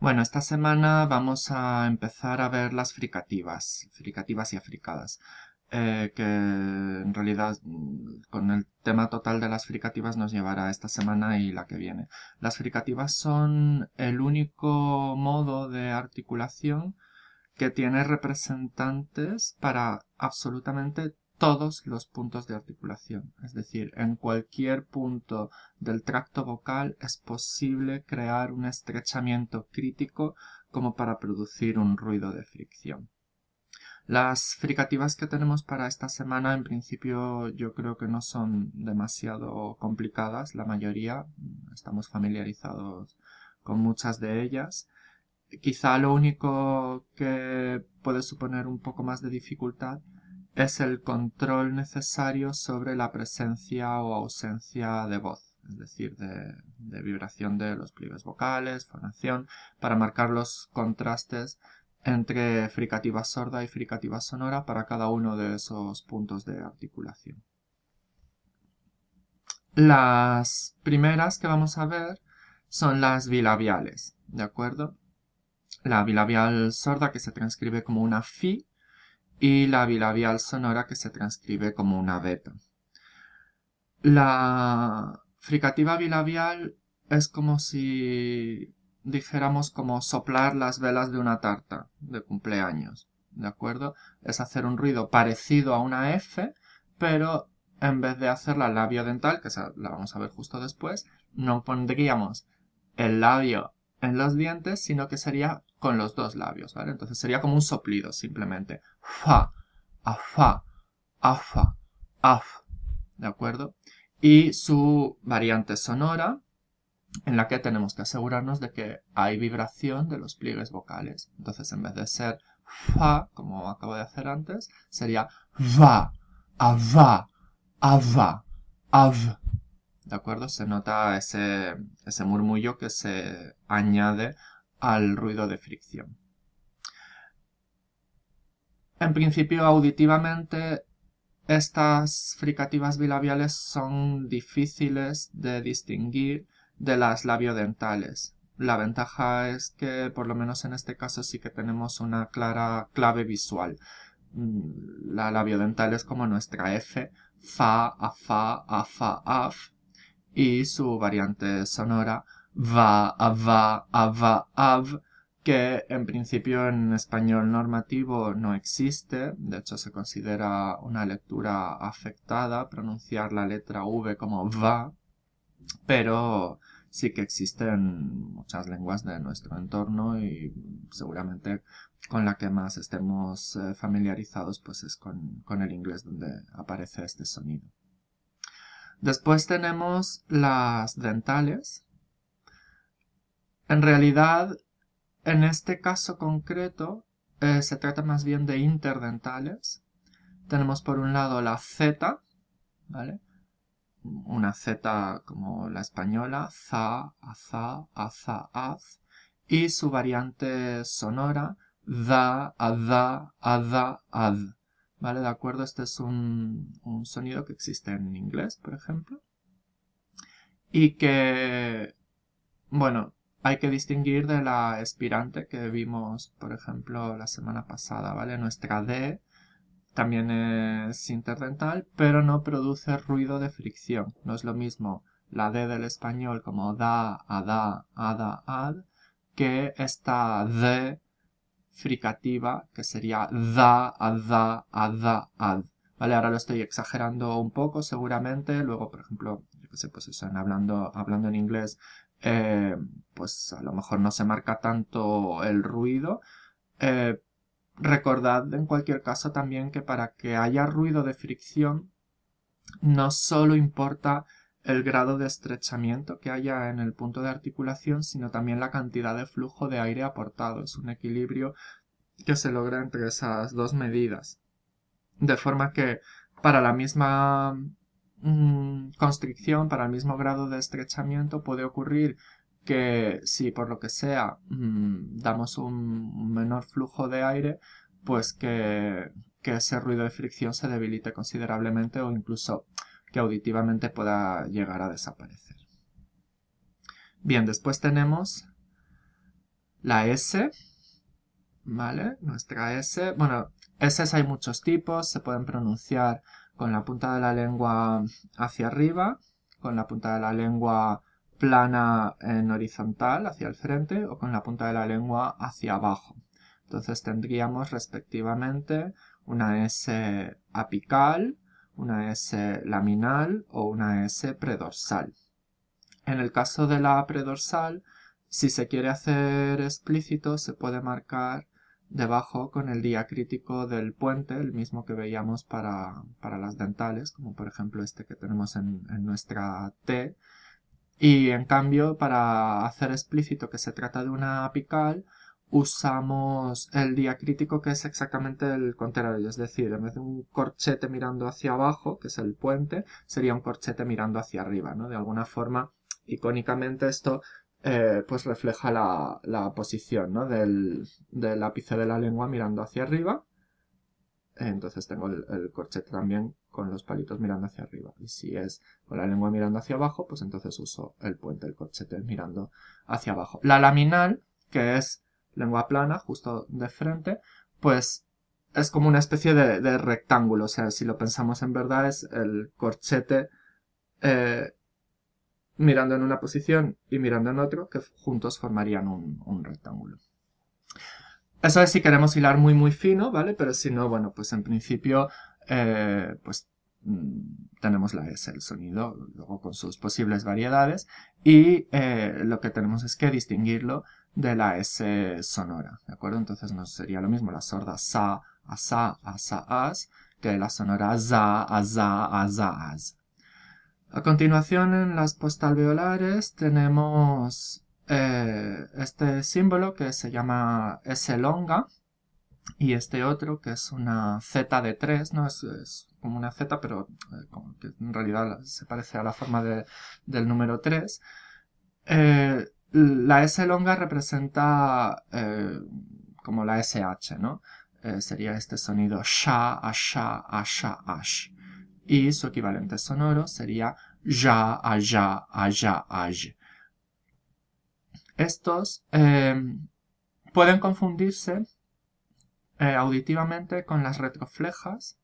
Bueno, esta semana vamos a empezar a ver las fricativas, fricativas y africadas. Eh, que en realidad mm, con el tema total de las fricativas nos llevará esta semana y la que viene. Las fricativas son el único modo de articulación que tiene representantes para absolutamente todos los puntos de articulación, es decir, en cualquier punto del tracto vocal es posible crear un estrechamiento crítico como para producir un ruido de fricción. Las fricativas que tenemos para esta semana en principio yo creo que no son demasiado complicadas, la mayoría estamos familiarizados con muchas de ellas. Quizá lo único que puede suponer un poco más de dificultad es el control necesario sobre la presencia o ausencia de voz, es decir, de, vibración de los pliegues vocales, fonación, para marcar los contrastes entre fricativa sorda y fricativa sonora para cada uno de esos puntos de articulación. Las primeras que vamos a ver son las bilabiales, ¿de acuerdo? La bilabial sorda que se transcribe como una fi y la bilabial sonora que se transcribe como una beta. La fricativa bilabial es como si dijéramos como soplar las velas de una tarta de cumpleaños, ¿de acuerdo? Es hacer un ruido parecido a una F, pero en vez de hacer la labio dental, que la vamos a ver justo después, no pondríamos el labio en los dientes, sino que sería con los dos labios, ¿vale? Entonces sería como un soplido, simplemente. Fa, afa, afa, af, ¿de acuerdo? Y su variante sonora, en la que tenemos que asegurarnos de que hay vibración de los pliegues vocales. Entonces, en vez de ser fa, como acabo de hacer antes, sería va, ava, ava, av. ¿De acuerdo? Se nota ese, ese murmullo que se añade al ruido de fricción. En principio, auditivamente, estas fricativas bilabiales son difíciles de distinguir de las labiodentales. La ventaja es que, por lo menos en este caso, sí que tenemos una clara clave visual. Mm, la labiodental es como nuestra F, fa, afa, afa, af, y su variante sonora va, ava, ava, av, que en principio en español normativo no existe, de hecho se considera una lectura afectada pronunciar la letra V como va, pero sí que existen muchas lenguas de nuestro entorno y seguramente con la que más estemos eh, familiarizados pues es con el inglés donde aparece este sonido. Después tenemos las dentales, en realidad, en este caso concreto, eh, se trata más bien de interdentales. Tenemos por un lado la Z, ¿vale? Una Z como la española, za, aza, aza, az, y su variante sonora, da, ada, ada, ad. ¿Vale? De acuerdo, este es un, un sonido que existe en inglés, por ejemplo. Y que, bueno, hay que distinguir de la espirante que vimos, por ejemplo, la semana pasada, ¿vale? Nuestra D también es interdental, pero no produce ruido de fricción. No es lo mismo la D del español como da, ada, ada, ad, que esta D fricativa que sería da, ada, ada, ad. Vale, ahora lo estoy exagerando un poco seguramente, luego por ejemplo, yo qué sé, pues eso, hablando, hablando en inglés eh, pues a lo mejor no se marca tanto el ruido. Eh, recordad en cualquier caso también que para que haya ruido de fricción no solo importa el grado de estrechamiento que haya en el punto de articulación, sino también la cantidad de flujo de aire aportado. Es un equilibrio que se logra entre esas dos medidas. De forma que para la misma Mm, constricción, para el mismo grado de estrechamiento, puede ocurrir que si por lo que sea mm, damos un menor flujo de aire, pues que, que ese ruido de fricción se debilite considerablemente o incluso que auditivamente pueda llegar a desaparecer. Bien, después tenemos la S, ¿vale? Nuestra S. Bueno, S hay muchos tipos, se pueden pronunciar con la punta de la lengua hacia arriba, con la punta de la lengua plana en horizontal hacia el frente o con la punta de la lengua hacia abajo. Entonces tendríamos respectivamente una S apical, una S laminal o una S predorsal. En el caso de la predorsal, si se quiere hacer explícito, se puede marcar debajo con el diacrítico del puente, el mismo que veíamos para, para las dentales, como por ejemplo este que tenemos en, nuestra T. Y en cambio, para hacer explícito que se trata de una apical, usamos el diacrítico que es exactamente el contrario, es decir, en vez de un corchete mirando hacia abajo, que es el puente, sería un corchete mirando hacia arriba, ¿no? De alguna forma, icónicamente esto eh, pues refleja la, la posición ¿no? del, del, ápice de la lengua mirando hacia arriba. Entonces tengo el, corchete también con los palitos mirando hacia arriba. Y si es con la lengua mirando hacia abajo, pues entonces uso el puente, el corchete mirando hacia abajo. La laminal, que es lengua plana, justo de frente, pues es como una especie de, de rectángulo. O sea, si lo pensamos en verdad, es el corchete eh, mirando en una posición y mirando en otro, que juntos formarían un, rectángulo. Eso es si queremos hilar muy muy fino, ¿vale? Pero si no, bueno, pues en principio, eh, pues mm, tenemos la S, el sonido, luego con sus posibles variedades, y eh, lo que tenemos es que distinguirlo de la S sonora, ¿de acuerdo? Entonces nos sería lo mismo la sorda sa, asa, asa, as, que la sonora za, ASA, za, AS. A continuación en las postalveolares tenemos eh, este símbolo que se llama S longa y este otro que es una Z de 3, ¿no? Es, como una Z pero eh, que en realidad se parece a la forma del número 3. Eh, la S longa representa como la SH, ¿no? sería este sonido sha, asha, asha, ash y su equivalente sonoro sería ya, allá, allá, allá. Estos em, pueden confundirse eh, auditivamente con las retroflejas,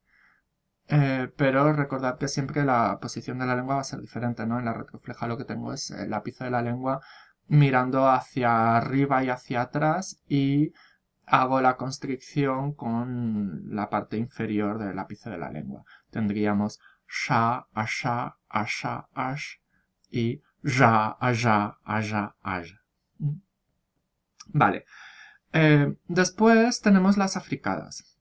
eh, pero recordad que siempre la posición de la lengua va a ser diferente, ¿no? En la retrofleja lo que tengo es el lápiz de la lengua mirando hacia arriba y hacia atrás y hago la constricción con la parte inferior del lápiz de la lengua tendríamos sha, asha, asha, ash y JA, AJA, AJA, asha. Mm. Vale. Eh, después tenemos las africadas.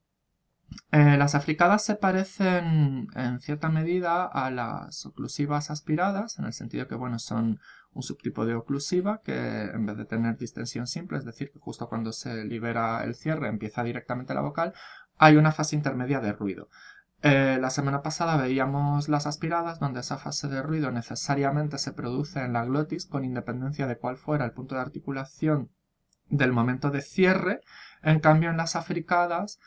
Eh, las africadas se parecen en cierta medida a las oclusivas aspiradas, en el sentido que bueno, son un subtipo de oclusiva que en vez de tener distensión simple, es decir, que justo cuando se libera el cierre empieza directamente la vocal, hay una fase intermedia de ruido. Eh, la semana pasada veíamos las aspiradas, donde esa fase de ruido necesariamente se produce en la glotis con independencia de cuál fuera el punto de articulación del momento de cierre. En cambio, en las africadas,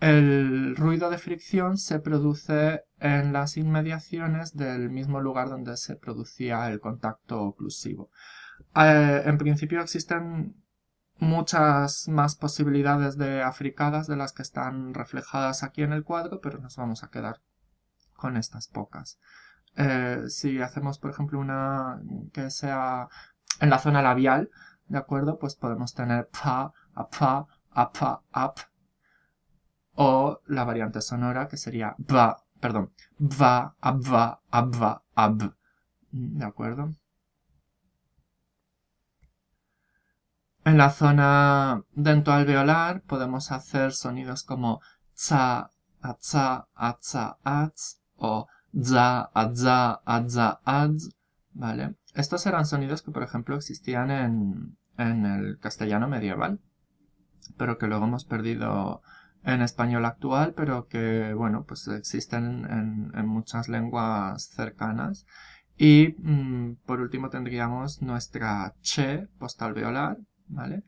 el ruido de fricción se produce en las inmediaciones del mismo lugar donde se producía el contacto oclusivo. Eh, en principio existen muchas más posibilidades de africadas de las que están reflejadas aquí en el cuadro, pero nos vamos a quedar con estas pocas. Eh, si hacemos, por ejemplo, una que sea en la zona labial, ¿de acuerdo? Pues podemos tener pa, a pa, ap, o la variante sonora que sería ba, perdón, ba, ab ab, ¿de acuerdo? En la zona dentoalveolar podemos hacer sonidos como tsa, atsa, atsa, ats o za, adza, adza, adz, ¿vale? Estos eran sonidos que, por ejemplo, existían en, el castellano medieval, pero que luego hemos perdido en español actual, pero que, bueno, pues existen en, muchas lenguas cercanas. Y, mm, por último, tendríamos nuestra che postalveolar, ¿vale?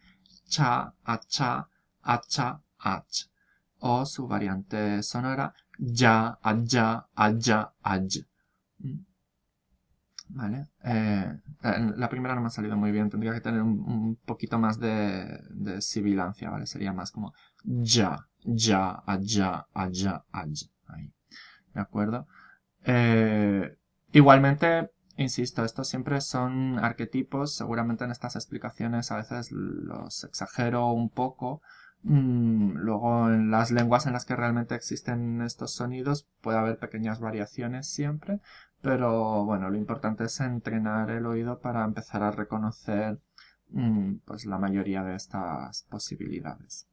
Cha, acha, acha, ach. O su variante sonora, ya, allá, allá, aj. ¿Vale? Eh, la primera no me ha salido muy bien, tendría que tener un, poquito más de, de, sibilancia, ¿vale? Sería más como ya, ya, allá, allá, aj. Ahí. ¿De acuerdo? Eh, igualmente, Insisto, estos siempre son arquetipos, seguramente en estas explicaciones a veces los exagero un poco. Mm, luego en las lenguas en las que realmente existen estos sonidos puede haber pequeñas variaciones siempre, pero bueno, lo importante es entrenar el oído para empezar a reconocer mm, pues la mayoría de estas posibilidades.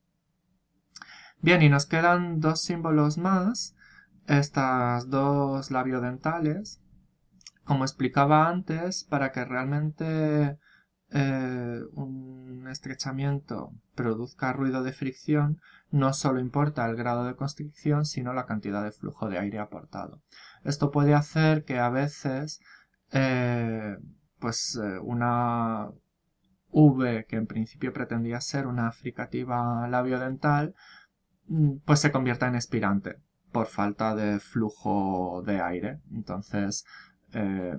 Bien, y nos quedan dos símbolos más, estas dos labiodentales, como explicaba antes, para que realmente eh, un estrechamiento produzca ruido de fricción, no solo importa el grado de constricción, sino la cantidad de flujo de aire aportado. Esto puede hacer que a veces, eh, pues eh, una V que en principio pretendía ser una fricativa labiodental, mm, pues se convierta en espirante por falta de flujo de aire. Entonces, eh,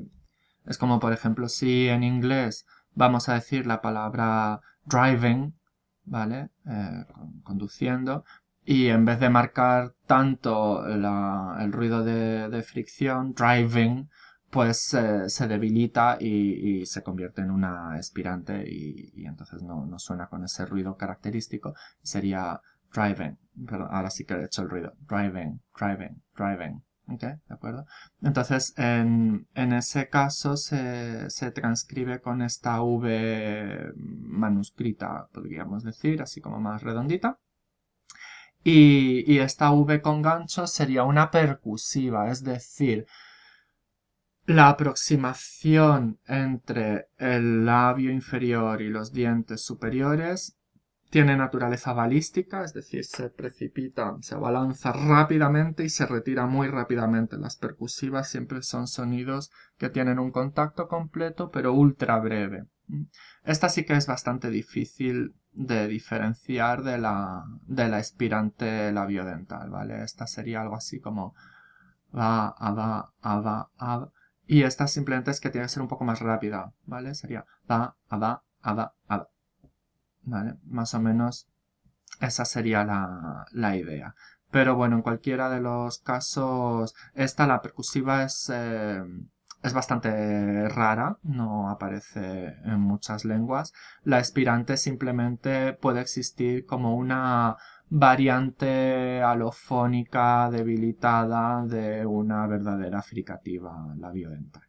es como, por ejemplo, si en inglés vamos a decir la palabra driving, ¿vale? Eh, conduciendo. Y en vez de marcar tanto el ruido de, fricción, driving, pues eh, se debilita y, se convierte en una espirante y, entonces no, no, suena con ese ruido característico. Sería driving. Pero ahora sí que he hecho el ruido. Driving, driving, driving. ¿Ok? ¿De acuerdo? Entonces, en, en ese caso se, se, transcribe con esta V manuscrita, podríamos decir, así como más redondita. Y, y esta V con gancho sería una percusiva, es decir, la aproximación entre el labio inferior y los dientes superiores tiene naturaleza balística, es decir, se precipita, se abalanza rápidamente y se retira muy rápidamente. Las percusivas siempre son sonidos que tienen un contacto completo pero ultra breve. Esta sí que es bastante difícil de diferenciar de la, de la aspirante labiodental, ¿vale? Esta sería algo así como va, aba, aba, aba. Y esta simplemente es que tiene que ser un poco más rápida, ¿vale? Sería va, aba, aba, aba. Más o menos esa sería la, idea. Pero bueno, en cualquiera de los casos, esta, la percusiva, eh, es, bastante rara, no aparece en muchas lenguas. La aspirante simplemente puede existir como una variante alofónica debilitada de una verdadera fricativa labiodental.